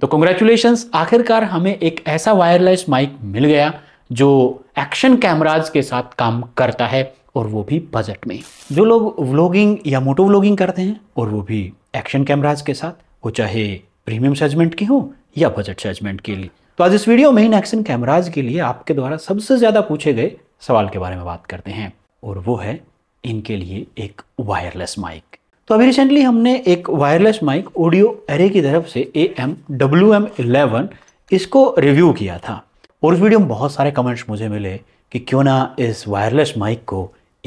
तो कंग्रेचुलेशन आखिरकार हमें एक ऐसा वायरलेस माइक मिल गया जो एक्शन कैमराज के साथ काम करता है और वो भी बजट में जो लोग व्लॉगिंग या मोटो व्लॉगिंग करते हैं और वो भी एक्शन कैमराज के साथ वो चाहे प्रीमियम सेजमेंट के हो या बजट सेजमेंट के लिए तो आज इस वीडियो में इन एक्शन कैमराज के लिए आपके द्वारा सबसे ज़्यादा पूछे गए सवाल के बारे में बात करते हैं और वो है इनके लिए एक वायरलेस माइक तो अभी रिसेंटली हमने एक वायरलेस माइक ऑडियो एरे की तरफ से A M W M eleven इसको रिव्यू किया था और उस वीडियो में बहुत सारे कमेंट्स मुझे मिले कि क्यों ना इस वायरलेस माइक को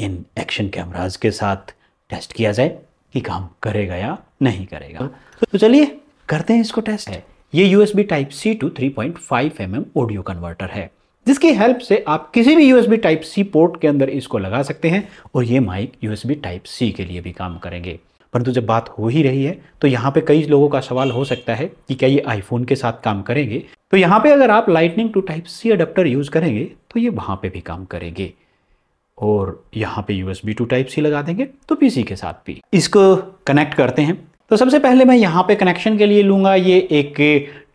इन एक्शन कैमराज के साथ टेस्ट किया जाए कि काम करेगा या नहीं करेगा तो चलिए करते हैं इसको टेस्ट है ये U B type C to three point five M M audio converter है जिसकी हेल्प से आप किसी भी यूएसबी टाइप सी पोर्ट के अंदर इसको लगा सकते हैं और ये माइक यूएसबी टाइप सी के लिए भी काम करेंगे परंतु जब बात हो ही रही है तो यहाँ पे कई लोगों का सवाल हो सकता है कि क्या ये आईफोन के साथ काम करेंगे तो यहाँ पे अगर आप lightning to type C adapter use करेंगे तो ये वहाँ पे भी काम करेंगे और यहाँ पे यूएस टू टाइप सी लगा देंगे तो पीसी के साथ भी इसको कनेक्ट करते हैं तो सबसे पहले मैं यहाँ पे कनेक्शन के लिए लूँगा ये एक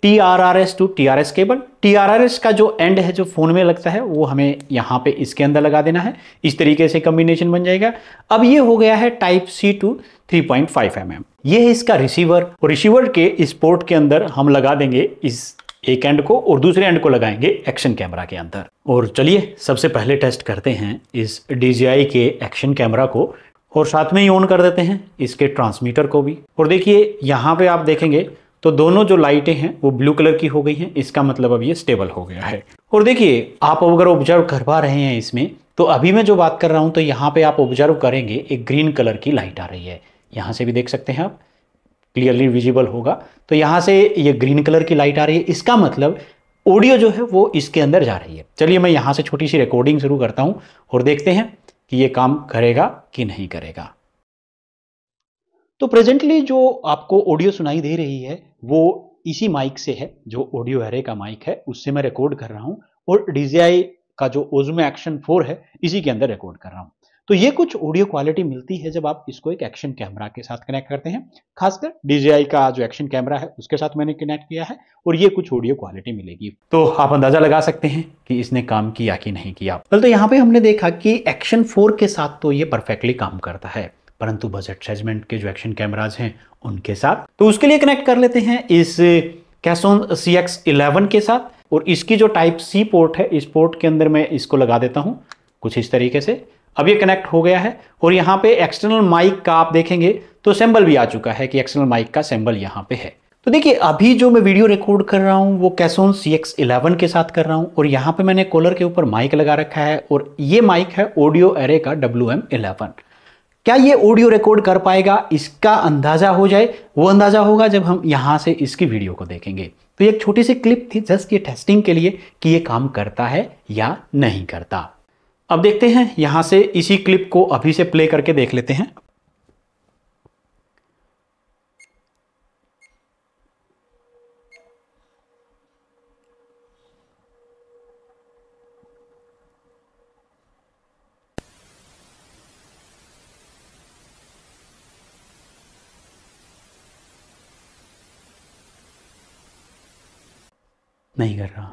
T R R S to T R S cable T R R S का जो एंड है जो फ़ोन में लगता है वो हमें यहाँ पे इसके अंदर लगा देना है इस तरीके से कम्बिनेशन बन जाएगा अब ये हो गया है type C to 3.5 point mm. ये है इसका रिसीवर और रिसीवर के इस पोर्ट के अंदर हम लगा देंगे इस एक एंड को और दूसरे एंड को लगाएंगे एक्शन कैमरा के अंदर और चलिए सबसे पहले टेस्ट करते हैं इस डी के एक्शन कैमरा को और साथ में ही ऑन कर देते हैं इसके ट्रांसमीटर को भी और देखिए यहाँ पे आप देखेंगे तो दोनों जो लाइटें हैं वो ब्लू कलर की हो गई हैं इसका मतलब अब ये स्टेबल हो गया है और देखिए आप अगर ऑब्जर्व कर पा रहे हैं इसमें तो अभी मैं जो बात कर रहा हूँ तो यहाँ पे आप ऑब्जर्व करेंगे एक ग्रीन कलर की लाइट आ रही है यहाँ से भी देख सकते हैं आप क्लियरली विजिबल होगा तो यहाँ से ये ग्रीन कलर की लाइट आ रही है इसका मतलब ऑडियो जो है वो इसके अंदर जा रही है चलिए मैं यहाँ से छोटी सी रिकॉर्डिंग शुरू करता हूँ और देखते हैं कि ये काम करेगा कि नहीं करेगा तो प्रेजेंटली जो आपको ऑडियो सुनाई दे रही है वो इसी माइक से है जो ऑडियो एरे का माइक है उससे मैं रिकॉर्ड कर रहा हूँ और डीजीआई का जो ओजमे एक्शन फोर है इसी के अंदर रिकॉर्ड कर रहा हूँ तो ये कुछ ऑडियो क्वालिटी मिलती है जब आप इसको एक एक्शन कैमरा के साथ कनेक्ट करते हैं खासकर DJI का जो एक्शन कैमरा है उसके साथ मैंने कनेक्ट किया है और ये कुछ ऑडियो क्वालिटी मिलेगी तो आप अंदाजा लगा सकते हैं कि इसने काम किया कि नहीं किया तो यहाँ पे हमने देखा कि एक्शन फोर के साथ तो ये परफेक्टली काम करता है परंतु बजट सेगमेंट के जो एक्शन कैमराज हैं उनके साथ तो उसके लिए कनेक्ट कर लेते हैं इस कैसोन सी एक्स इलेवन के साथ और इसकी जो टाइप सी पोर्ट है इस पोर्ट के अंदर मैं इसको लगा देता हूँ कुछ इस तरीके से अब ये कनेक्ट हो गया है और यहाँ पे एक्सटर्नल माइक का आप देखेंगे तो सैम्बल भी आ चुका है कि एक्सटर्नल माइक का सैम्बल यहाँ पे है तो देखिए अभी जो मैं वीडियो रिकॉर्ड कर रहा हूँ वो कैसोन सी एक्स इलेवन के साथ कर रहा हूँ और यहाँ पे मैंने कॉलर के ऊपर माइक लगा रखा है और ये माइक है ऑडियो एरे का डब्ल्यू एम इलेवन क्या ये ऑडियो रिकॉर्ड कर पाएगा इसका अंदाज़ा हो जाए वो अंदाज़ा होगा जब हम यहाँ से इसकी वीडियो को देखेंगे तो ये एक छोटी सी क्लिप थी जस्ट ये टेस्टिंग के लिए कि ये काम करता है या नहीं करता अब देखते हैं यहाँ से इसी क्लिप को अभी से प्ले करके देख लेते हैं नहीं कर रहा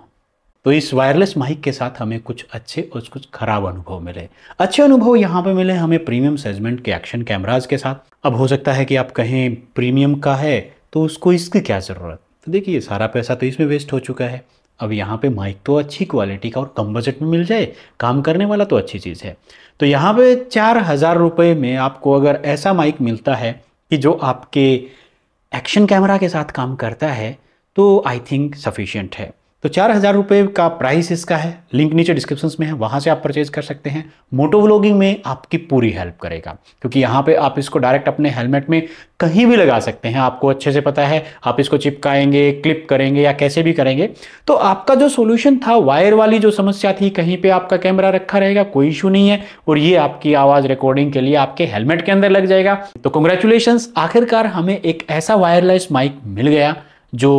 तो इस वायरलेस माइक के साथ हमें कुछ अच्छे और कुछ खराब अनुभव मिले अच्छे अनुभव यहाँ पे मिले हमें प्रीमियम सेजमेंट के एक्शन कैमराज के साथ अब हो सकता है कि आप कहें प्रीमियम का है तो उसको इसकी क्या ज़रूरत तो देखिए सारा पैसा तो इसमें वेस्ट हो चुका है अब यहाँ पे माइक तो अच्छी क्वालिटी का और कम बजट में मिल जाए काम करने वाला तो अच्छी चीज़ है तो यहाँ पे चार हज़ार रुपये में आपको अगर ऐसा माइक मिलता है कि जो आपके एक्शन कैमरा के साथ काम करता है तो आई थिंक सफिशियंट है तो चार हज़ार रुपये का प्राइस इसका है लिंक नीचे डिस्क्रिप्शन में है वहाँ से आप परचेज कर सकते हैं मोटो व्लॉगिंग में आपकी पूरी हेल्प करेगा क्योंकि यहाँ पे आप इसको डायरेक्ट अपने हेलमेट में कहीं भी लगा सकते हैं आपको अच्छे से पता है आप इसको चिपकाएंगे क्लिप करेंगे या कैसे भी करेंगे तो आपका जो सोल्यूशन था वायर वाली जो समस्या थी कहीं पर आपका कैमरा रखा रहेगा कोई इशू नहीं है और ये आपकी आवाज़ रिकॉर्डिंग के लिए आपके हेलमेट के अंदर लग जाएगा तो कंग्रेचुलेशन आखिरकार हमें एक ऐसा वायरलेस माइक मिल गया जो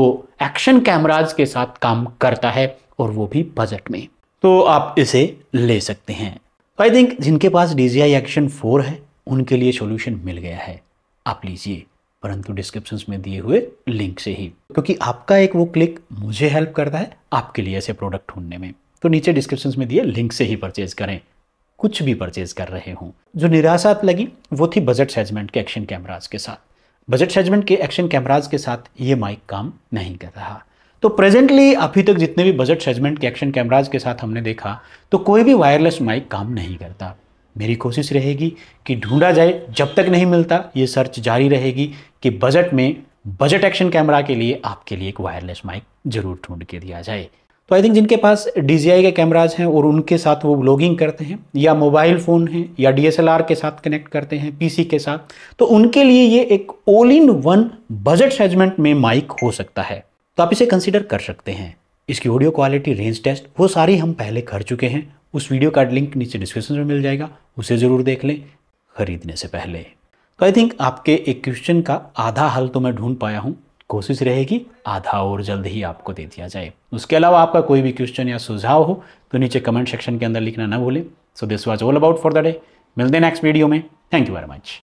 एक्शन कैमराज के साथ काम करता है और वो भी बजट में तो आप इसे ले सकते हैं आई थिंक जिनके पास D J I action four है उनके लिए सोल्यूशन मिल गया है आप लीजिए परंतु डिस्क्रिप्शन में दिए हुए लिंक से ही क्योंकि आपका एक वो क्लिक मुझे हेल्प करता है आपके लिए ऐसे प्रोडक्ट ढूंढने में तो नीचे डिस्क्रिप्शन में दिए लिंक से ही परचेज करें कुछ भी परचेज कर रहे हों जो निराशात लगी वो थी बजट सेजमेंट के एक्शन कैमराज के साथ बजट सेजमेंट के एक्शन कैमराज के साथ ये माइक काम नहीं कर रहा तो प्रेजेंटली अभी तक जितने भी बजट सेजमेंट के एक्शन कैमराज के साथ हमने देखा तो कोई भी वायरलेस माइक काम नहीं करता मेरी कोशिश रहेगी कि ढूंढा जाए जब तक नहीं मिलता ये सर्च जारी रहेगी कि बजट में बजट एक्शन कैमरा के लिए आपके लिए एक वायरलेस माइक जरूर ढूंढ के दिया जाए तो आई थिंक जिनके पास डी जी आई के कैमराज हैं और उनके साथ वो ब्लॉगिंग करते हैं या मोबाइल फ़ोन है या डी एस एल आर के साथ कनेक्ट करते हैं पी सी के साथ तो उनके लिए ये एक all in one budget segment में माइक हो सकता है तो आप इसे कंसिडर कर सकते हैं इसकी ऑडियो क्वालिटी रेंज टेस्ट वो सारी हम पहले कर चुके हैं उस वीडियो का लिंक नीचे डिस्क्रिप्शन में मिल जाएगा उसे ज़रूर देख लें खरीदने से पहले तो आई थिंक आपके एक क्वेश्चन का आधा हल तो मैं ढूंढ पाया हूँ कोशिश रहेगी आधा और जल्द ही आपको दे दिया जाए उसके अलावा आपका कोई भी क्वेश्चन या सुझाव हो तो नीचे कमेंट सेक्शन के अंदर लिखना ना भूलें so this was all about for the day मिलते हैं नेक्स्ट वीडियो में थैंक यू वेरी मच